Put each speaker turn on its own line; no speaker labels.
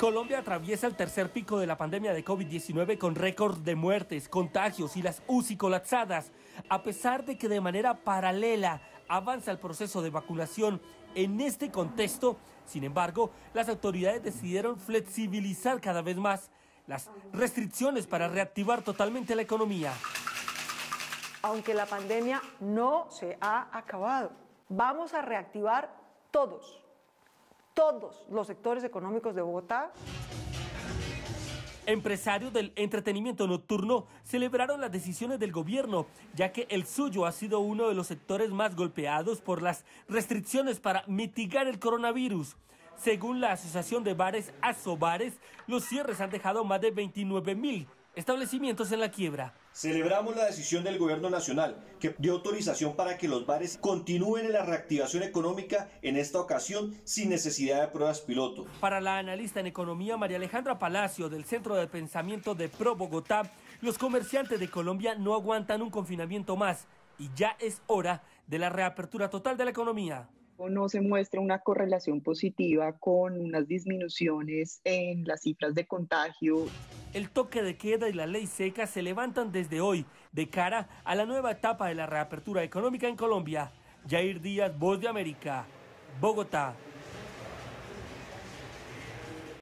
Colombia atraviesa el tercer pico de la pandemia de COVID-19 con récord de muertes, contagios y las UCI colapsadas. A pesar de que de manera paralela avanza el proceso de vacunación en este contexto, sin embargo, las autoridades decidieron flexibilizar cada vez más las restricciones para reactivar totalmente la economía.
Aunque la pandemia no se ha acabado, vamos a reactivar todos todos los sectores económicos de Bogotá.
Empresarios del entretenimiento nocturno celebraron las decisiones del gobierno, ya que el suyo ha sido uno de los sectores más golpeados por las restricciones para mitigar el coronavirus. Según la Asociación de Bares Asobares, los cierres han dejado más de 29 mil establecimientos en la quiebra.
Celebramos la decisión del Gobierno Nacional, que dio autorización para que los bares continúen en la reactivación económica en esta ocasión sin necesidad de pruebas piloto.
Para la analista en economía María Alejandra Palacio del Centro de Pensamiento de Pro Bogotá, los comerciantes de Colombia no aguantan un confinamiento más y ya es hora de la reapertura total de la economía
no se muestra una correlación positiva con unas disminuciones en las cifras de contagio
el toque de queda y la ley seca se levantan desde hoy de cara a la nueva etapa de la reapertura económica en Colombia. Jair Díaz, Voz de América, Bogotá.